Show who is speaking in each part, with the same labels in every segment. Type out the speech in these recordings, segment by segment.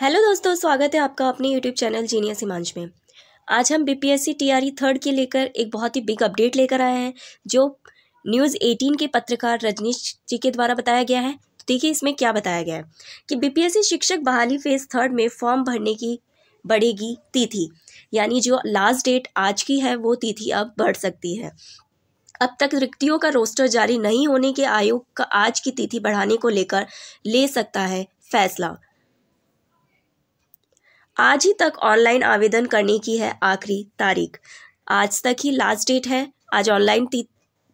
Speaker 1: hello दोस्तों स्वागत है आपका अपने यूट्यूब चैनल जीनियस हिमांश में आज हम बीपीएससी टीआरई थर्ड के लेकर एक बहुत ही बिग अपडेट लेकर आए हैं जो न्यूज़ एटीन के पत्रकार रजनीश जी के द्वारा बताया गया है तो देखिए इसमें क्या बताया गया है कि बीपीएससी शिक्षक बहाली फेज थर्ड में फॉर्म भरने की बढ़ेगी तिथि यानी जो लास्ट डेट आज की है वो तिथि अब बढ़ सकती है अब तक रिक्तियों का रोस्टर जारी नहीं होने के आयोग का आज की तिथि बढ़ाने को लेकर ले सकता है फैसला आज ही तक ऑनलाइन आवेदन करने की है आखिरी तारीख आज तक ही लास्ट डेट है आज ऑनलाइन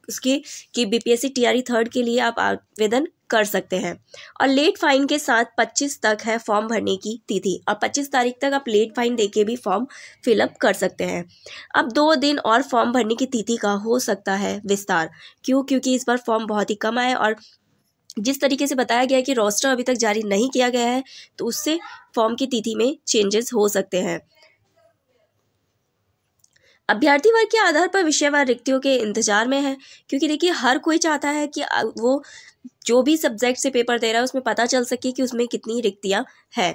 Speaker 1: उसकी कि बीपीएससी टीआरई थर्ड के लिए आप आवेदन कर सकते हैं और लेट फाइन के साथ 25 तक है फॉर्म भरने की तिथि और 25 तारीख तक आप लेट फाइन देके भी फॉर्म फिलअप कर सकते हैं अब दो दिन और फॉर्म भरने की तिथि का हो सकता है विस्तार क्यों क्योंकि इस बार फॉर्म बहुत ही कम आए और जिस तरीके से बताया गया है कि रोस्टर अभी तक जारी नहीं किया गया है तो उससे फॉर्म की तिथि में चेंजेस हो सकते हैं अभ्यर्थी वर्ग के आधार पर विषयवार रिक्तियों के इंतजार में है क्योंकि देखिए हर कोई चाहता है कि वो जो भी सब्जेक्ट से पेपर दे रहा है उसमें पता चल सके कि उसमें कितनी रिक्तियां है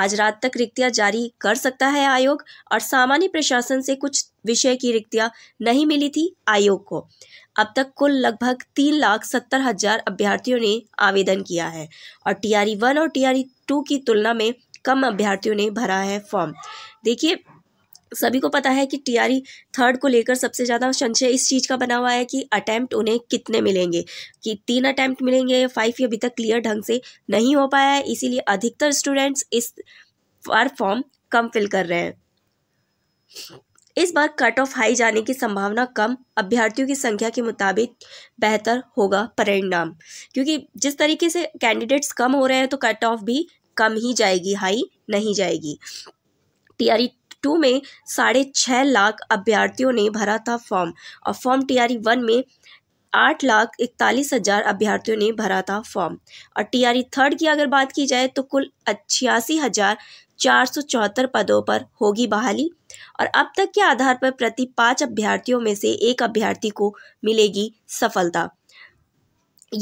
Speaker 1: आज रात तक रिक्तियां जारी कर सकता है आयोग और सामान्य प्रशासन से कुछ विषय की रिक्तियां नहीं मिली थी आयोग को अब तक कुल लगभग तीन लाख सत्तर हजार अभ्यर्थियों ने आवेदन किया है और टी आर वन और टीआरई टू की तुलना में कम अभ्यर्थियों ने भरा है फॉर्म देखिए सभी को पता है कि टीआरई थर्ड को लेकर सबसे ज़्यादा संशय इस चीज़ का बना हुआ है कि अटैम्प्ट उन्हें कितने मिलेंगे कि तीन अटैम्प्ट मिलेंगे या फाइव ये अभी तक क्लियर ढंग से नहीं हो पाया है इसीलिए अधिकतर स्टूडेंट्स इस बार फॉर्म कम फिल कर रहे हैं इस बार कट ऑफ हाई जाने की संभावना कम अभ्यर्थियों की संख्या के मुताबिक बेहतर होगा परिणाम क्योंकि जिस तरीके से कैंडिडेट्स कम हो रहे हैं तो कट ऑफ भी कम ही जाएगी हाई नहीं जाएगी टीआरई टू में साढ़े छः लाख अभ्यर्थियों ने भरा था फॉर्म और फॉर्म टी आर वन में आठ लाख इकतालीस हज़ार अभ्यर्थियों ने भरा था फॉर्म और टी आर थर्ड की अगर बात की जाए तो कुल छियासी हज़ार चार सौ चौहत्तर पदों पर होगी बहाली और अब तक के आधार पर प्रति पाँच अभ्यर्थियों में से एक अभ्यर्थी को मिलेगी सफलता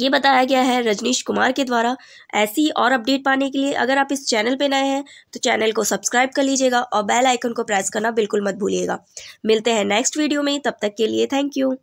Speaker 1: ये बताया गया है रजनीश कुमार के द्वारा ऐसी और अपडेट पाने के लिए अगर आप इस चैनल पे नए हैं तो चैनल को सब्सक्राइब कर लीजिएगा और बेल आइकन को प्रेस करना बिल्कुल मत भूलिएगा मिलते हैं नेक्स्ट वीडियो में तब तक के लिए थैंक यू